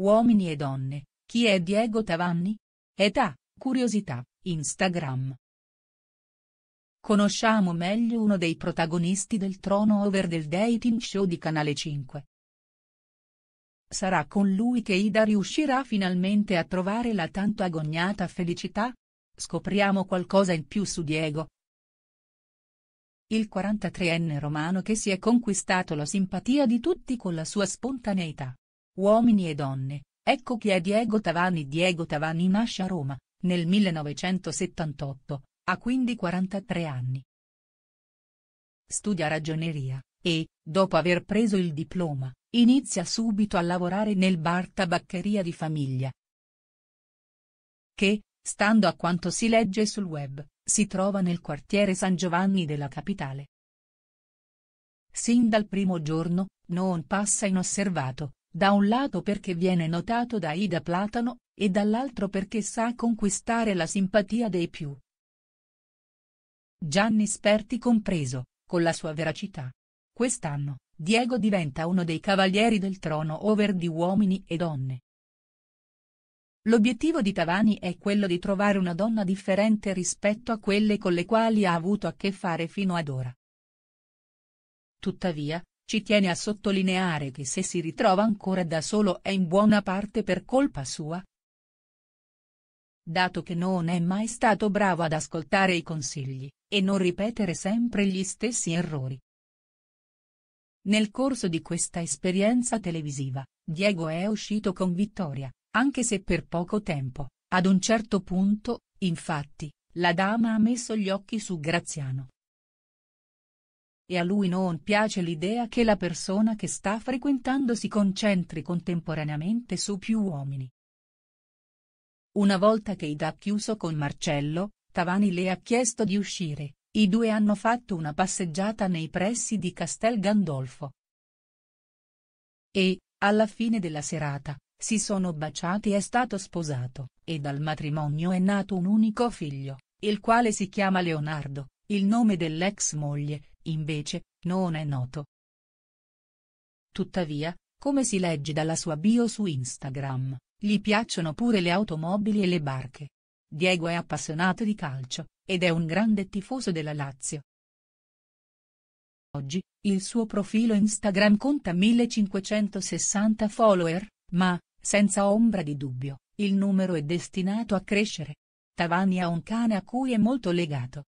Uomini e donne, chi è Diego Tavanni? Età, curiosità, Instagram. Conosciamo meglio uno dei protagonisti del trono over del dating show di Canale 5. Sarà con lui che Ida riuscirà finalmente a trovare la tanto agognata felicità? Scopriamo qualcosa in più su Diego. Il 43enne romano che si è conquistato la simpatia di tutti con la sua spontaneità Uomini e donne, ecco chi è Diego Tavani. Diego Tavani nasce a Roma, nel 1978, ha quindi 43 anni. Studia ragioneria, e, dopo aver preso il diploma, inizia subito a lavorare nel bar tabaccheria di famiglia. Che, stando a quanto si legge sul web, si trova nel quartiere San Giovanni della capitale. Sin dal primo giorno, non passa inosservato, da un lato perché viene notato da Ida Platano, e dall'altro perché sa conquistare la simpatia dei più. Gianni Sperti compreso, con la sua veracità. Quest'anno, Diego diventa uno dei cavalieri del trono over di uomini e donne. L'obiettivo di Tavani è quello di trovare una donna differente rispetto a quelle con le quali ha avuto a che fare fino ad ora. Tuttavia, ci tiene a sottolineare che se si ritrova ancora da solo è in buona parte per colpa sua. Dato che non è mai stato bravo ad ascoltare i consigli, e non ripetere sempre gli stessi errori. Nel corso di questa esperienza televisiva, Diego è uscito con Vittoria, anche se per poco tempo, ad un certo punto, infatti, la dama ha messo gli occhi su Graziano, e a lui non piace l'idea che la persona che sta frequentando si concentri contemporaneamente su più uomini. Una volta che Ida ha chiuso con Marcello, Tavani le ha chiesto di uscire, i due hanno fatto una passeggiata nei pressi di Castel Gandolfo. E, alla fine della serata, si sono baciati è stato sposato, e dal matrimonio è nato un unico figlio, il quale si chiama Leonardo, il nome dell'ex moglie, invece, non è noto. Tuttavia, come si legge dalla sua bio su Instagram, gli piacciono pure le automobili e le barche. Diego è appassionato di calcio, ed è un grande tifoso della Lazio. Oggi, il suo profilo Instagram conta 1560 follower, ma, senza ombra di dubbio, il numero è destinato a crescere. Tavani ha un cane a cui è molto legato,